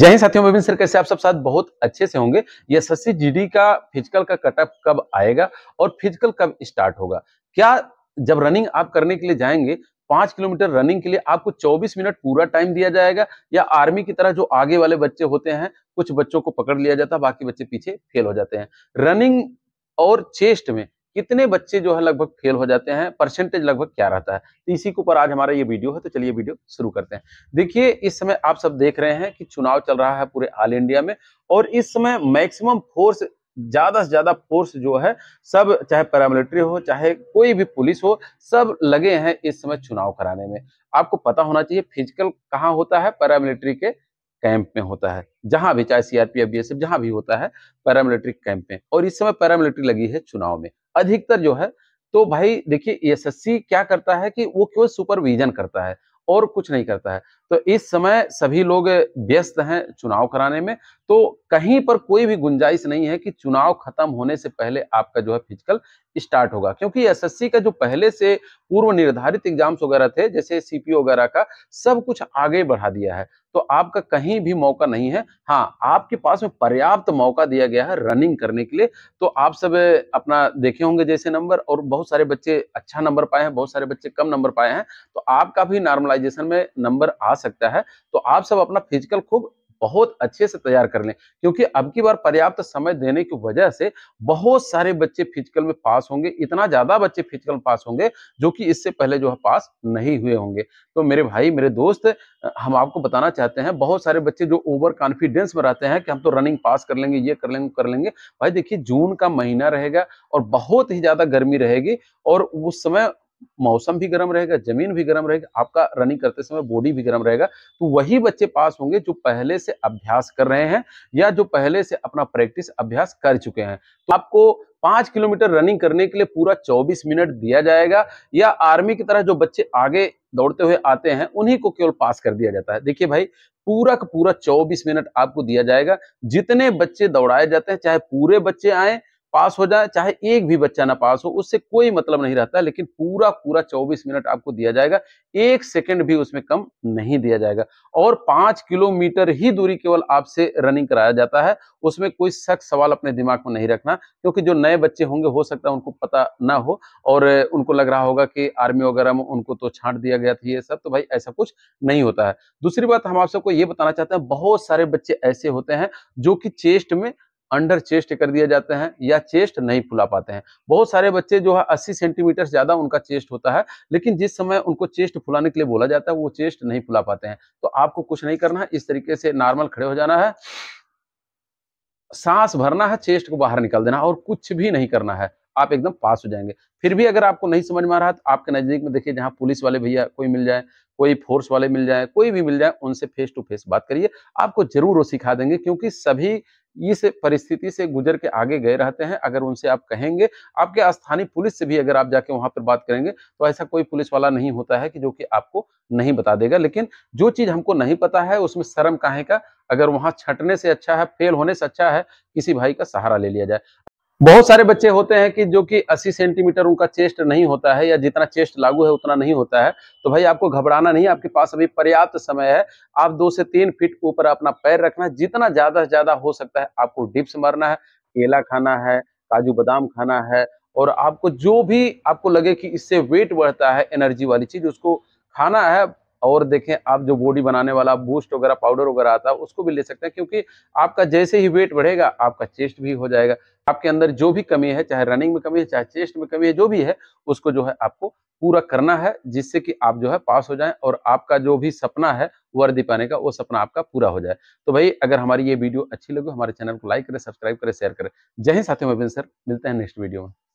जय हिंद साथियों विभिन्न सर कैसे आप सब साथ बहुत अच्छे से होंगे ये सस्सी जीडी का फिजिकल का कटअप कब आएगा और फिजिकल कब स्टार्ट होगा क्या जब रनिंग आप करने के लिए जाएंगे पांच किलोमीटर रनिंग के लिए आपको 24 मिनट पूरा टाइम दिया जाएगा या आर्मी की तरह जो आगे वाले बच्चे होते हैं कुछ बच्चों को पकड़ लिया जाता है बाकी बच्चे पीछे फेल हो जाते हैं रनिंग और चेस्ट में कितने बच्चे जो है लगभग फेल हो जाते हैं परसेंटेज लगभग क्या रहता है तो इसी के ऊपर आज हमारा ये वीडियो है तो चलिए वीडियो शुरू करते हैं देखिए इस समय आप सब देख रहे हैं कि चुनाव चल रहा है पूरे ऑल इंडिया में और इस समय मैक्सिमम फोर्स ज्यादा से ज्यादा फोर्स जो है सब चाहे पैरामिलिट्री हो चाहे कोई भी पुलिस हो सब लगे हैं इस समय चुनाव कराने में आपको पता होना चाहिए फिजिकल कहाँ होता है पैरामिलिट्री के कैंप में होता है जहां भी चाहे सीआरपीएफ बीएसएफ जहां भी होता है पैरामिलिट्री कैंप में और इस समय पैरामिलिट्री लगी है चुनाव में अधिकतर जो है तो भाई देखिए एसएससी क्या करता है कि वो केवल सुपरविजन करता है और कुछ नहीं करता है तो इस समय सभी लोग व्यस्त हैं चुनाव कराने में तो कहीं पर कोई भी गुंजाइश नहीं है कि चुनाव खत्म होने से पहले आपका जो है फिजिकल स्टार्ट होगा क्योंकि एसएससी का जो पहले से पूर्व निर्धारित एग्जाम्स वगैरह थे जैसे सीपीओ वगैरह का सब कुछ आगे बढ़ा दिया है तो आपका कहीं भी मौका नहीं है हाँ आपके पास में पर्याप्त मौका दिया गया है रनिंग करने के लिए तो आप सब अपना देखे होंगे जैसे नंबर और बहुत सारे बच्चे अच्छा नंबर पाए हैं बहुत सारे बच्चे कम नंबर पाए हैं तो आपका भी नॉर्मलाइजेशन में नंबर आ सकता है तो आप सब अपना फिजिकल खूब बहुत अच्छे से तैयार कर लें क्योंकि अब की बार पर्याप्त समय देने की वजह से बहुत सारे बच्चे फिजिकल में पास होंगे इतना ज्यादा बच्चे फिजिकल में पास होंगे जो कि इससे पहले जो है पास नहीं हुए होंगे तो मेरे भाई मेरे दोस्त हम आपको बताना चाहते हैं बहुत सारे बच्चे जो ओवर कॉन्फिडेंस में रहते हैं कि हम तो रनिंग पास कर लेंगे ये कर लेंगे कर लेंगे भाई देखिए जून का महीना रहेगा और बहुत ही ज्यादा गर्मी रहेगी और उस समय मौसम भी गर्म रहेगा जमीन भी गर्म रहेगा आपका रनिंग करते समय बॉडी भी गर्म रहेगा तो वही बच्चे पास होंगे जो पहले से अभ्यास कर रहे हैं या जो पहले से अपना प्रैक्टिस अभ्यास कर चुके हैं तो आपको पांच किलोमीटर रनिंग करने के लिए पूरा चौबीस मिनट दिया जाएगा या आर्मी की तरह जो बच्चे आगे दौड़ते हुए आते हैं उन्हीं को केवल पास कर दिया जाता है देखिए भाई पूरा का पूरा 24 मिनट आपको दिया जाएगा जितने बच्चे दौड़ाए जाते हैं चाहे पूरे बच्चे आए पास हो जाए चाहे एक भी बच्चा ना पास हो उससे कोई मतलब नहीं रहता लेकिन पूरा पूरा 24 मिनट आपको दिया जाएगा एक सेकंड भी उसमें कम नहीं दिया जाएगा और पांच किलोमीटर ही दूरी केवल आपसे रनिंग कराया जाता है उसमें कोई सख्त सवाल अपने दिमाग में नहीं रखना क्योंकि जो नए बच्चे होंगे हो सकता है उनको पता ना हो और उनको लग रहा होगा कि आर्मी वगैरह में उनको तो छाट दिया गया था ये सब तो भाई ऐसा कुछ नहीं होता है दूसरी बात हम आप सबको ये बताना चाहते हैं बहुत सारे बच्चे ऐसे होते हैं जो कि चेस्ट में अंडर चेस्ट कर दिया जाता है या चेस्ट नहीं फुला पाते हैं बहुत सारे बच्चे जो है अस्सी सेंटीमीटर ज़्यादा उनका चेस्ट होता है लेकिन जिस समय उनको चेस्ट फुलाने के लिए बोला जाता है वो चेस्ट नहीं फुला पाते हैं तो आपको कुछ नहीं करना है इस तरीके से नॉर्मल खड़े हो जाना है सांस भरना है चेस्ट को बाहर निकाल देना और कुछ भी नहीं करना है आप एकदम पास हो जाएंगे फिर भी अगर आपको नहीं समझ में आ रहा है तो आपके नज़दीक में देखिए जहां पुलिस वाले भैया कोई मिल जाए कोई फोर्स वाले मिल जाए कोई भी मिल जाए उनसे फेस टू फेस बात करिए आपको जरूर वो सिखा देंगे क्योंकि सभी इस परिस्थिति से गुजर के आगे गए रहते हैं अगर उनसे आप कहेंगे आपके स्थानीय पुलिस से भी अगर आप जाके वहां पर बात करेंगे तो ऐसा कोई पुलिस वाला नहीं होता है कि जो कि आपको नहीं बता देगा लेकिन जो चीज हमको नहीं पता है उसमें शर्म काहे का अगर वहां छटने से अच्छा है फेल होने से अच्छा है किसी भाई का सहारा ले लिया जाए बहुत सारे बच्चे होते हैं कि जो कि 80 सेंटीमीटर उनका चेस्ट नहीं होता है या जितना चेस्ट लागू है उतना नहीं होता है तो भाई आपको घबराना नहीं आपके पास अभी पर्याप्त समय है आप दो से तीन फीट ऊपर अपना पैर रखना है जितना ज्यादा से ज्यादा हो सकता है आपको डिप्स मारना है केला खाना है काजू बादाम खाना है और आपको जो भी आपको लगे कि इससे वेट बढ़ता है एनर्जी वाली चीज उसको खाना है और देखें आप जो बॉडी बनाने वाला बूस्ट वगैरह पाउडर वगैरह आता है उसको भी ले सकते हैं क्योंकि आपका जैसे ही वेट बढ़ेगा आपका चेस्ट भी हो जाएगा आपके अंदर जो भी कमी है चाहे रनिंग में कमी है चाहे चेस्ट में कमी है जो भी है उसको जो है आपको पूरा करना है जिससे कि आप जो है पास हो जाएं और आपका जो भी सपना है वर्दी पाने का वो सपना आपका पूरा हो जाए तो भाई अगर हमारी ये वीडियो अच्छी लगे हमारे चैनल को लाइक करें सब्सक्राइब करें शेयर करें जय हिंद साथियों मैं सर मिलते हैं नेक्स्ट वीडियो में